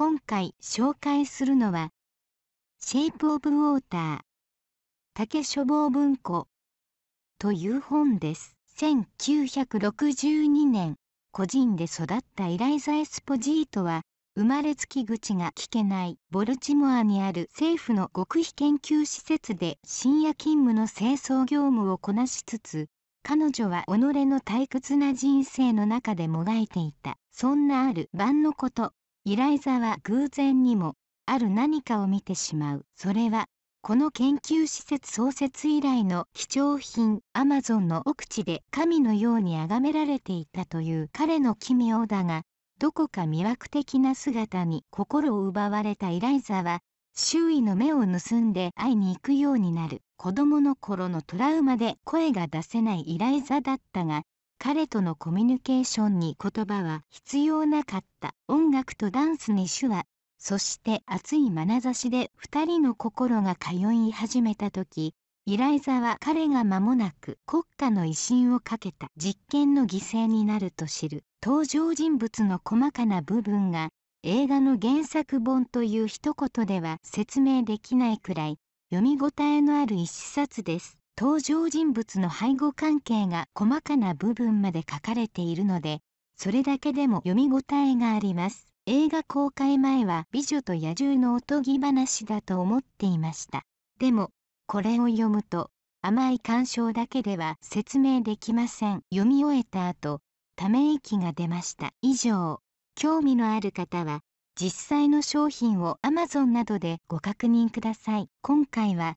今回紹介するのは、シェイプ・オブ・ウォーター、竹書房文庫という本です。1962年、個人で育ったイライザ・エスポジートは、生まれつき口が聞けないボルチモアにある政府の極秘研究施設で深夜勤務の清掃業務をこなしつつ、彼女は己の退屈な人生の中でもがいていた。そんなある晩のこと、イライザは偶然にもある何かを見てしまうそれはこの研究施設創設以来の貴重品アマゾンの奥地で神のように崇められていたという彼の奇妙だがどこか魅惑的な姿に心を奪われたイライザは周囲の目を盗んで会いに行くようになる子供の頃のトラウマで声が出せないイライザだったが彼とのコミュニケーションに言葉は必要なかった音楽とダンスに手話そして熱い眼差しで2人の心が通い始めた時イライザは彼が間もなく国家の威信をかけた実験の犠牲になると知る登場人物の細かな部分が映画の原作本という一言では説明できないくらい読み応えのある一冊です。登場人物の背後関係が細かな部分まで書かれているのでそれだけでも読み応えがあります映画公開前は美女と野獣のおとぎ話だと思っていましたでもこれを読むと甘い鑑賞だけでは説明できません読み終えた後ため息が出ました以上興味のある方は実際の商品を Amazon などでご確認ください今回は